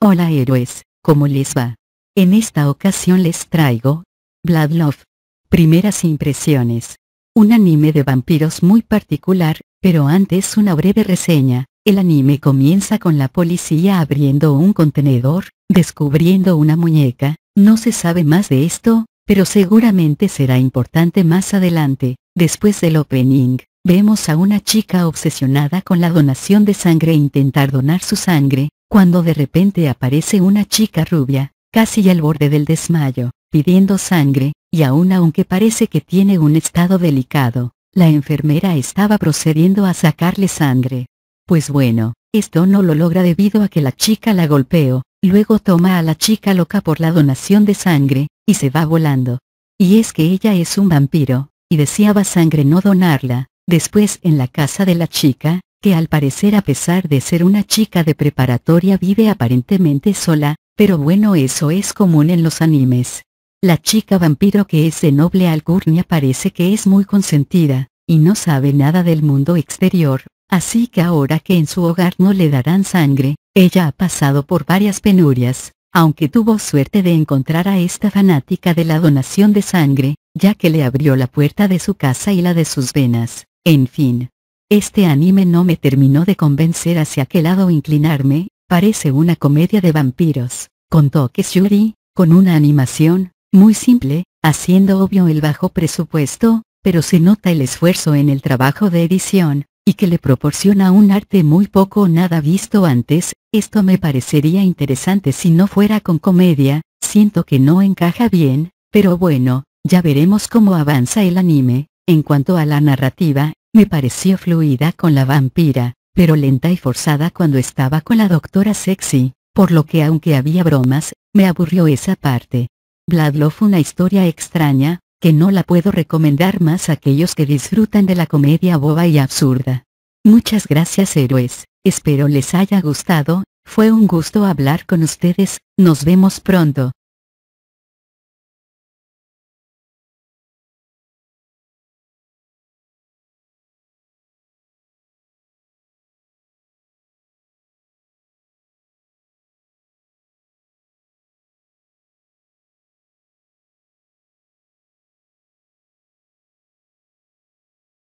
Hola héroes, ¿cómo les va? En esta ocasión les traigo Blood Love. Primeras impresiones. Un anime de vampiros muy particular, pero antes una breve reseña. El anime comienza con la policía abriendo un contenedor, descubriendo una muñeca, no se sabe más de esto, pero seguramente será importante más adelante. Después del opening, vemos a una chica obsesionada con la donación de sangre e intentar donar su sangre, cuando de repente aparece una chica rubia, casi al borde del desmayo, pidiendo sangre, y aún aunque parece que tiene un estado delicado, la enfermera estaba procediendo a sacarle sangre. Pues bueno, esto no lo logra debido a que la chica la golpeó, luego toma a la chica loca por la donación de sangre, y se va volando. Y es que ella es un vampiro, y deseaba sangre no donarla, después en la casa de la chica, que al parecer a pesar de ser una chica de preparatoria vive aparentemente sola, pero bueno eso es común en los animes. La chica vampiro que es de noble alcurnia parece que es muy consentida, y no sabe nada del mundo exterior, así que ahora que en su hogar no le darán sangre, ella ha pasado por varias penurias, aunque tuvo suerte de encontrar a esta fanática de la donación de sangre, ya que le abrió la puerta de su casa y la de sus venas, en fin. Este anime no me terminó de convencer hacia qué lado inclinarme, parece una comedia de vampiros, contó yuri, con una animación, muy simple, haciendo obvio el bajo presupuesto, pero se nota el esfuerzo en el trabajo de edición, y que le proporciona un arte muy poco o nada visto antes, esto me parecería interesante si no fuera con comedia, siento que no encaja bien, pero bueno, ya veremos cómo avanza el anime. En cuanto a la narrativa, me pareció fluida con la vampira, pero lenta y forzada cuando estaba con la doctora sexy, por lo que aunque había bromas, me aburrió esa parte. Bladlow una historia extraña, que no la puedo recomendar más a aquellos que disfrutan de la comedia boba y absurda. Muchas gracias héroes, espero les haya gustado, fue un gusto hablar con ustedes, nos vemos pronto.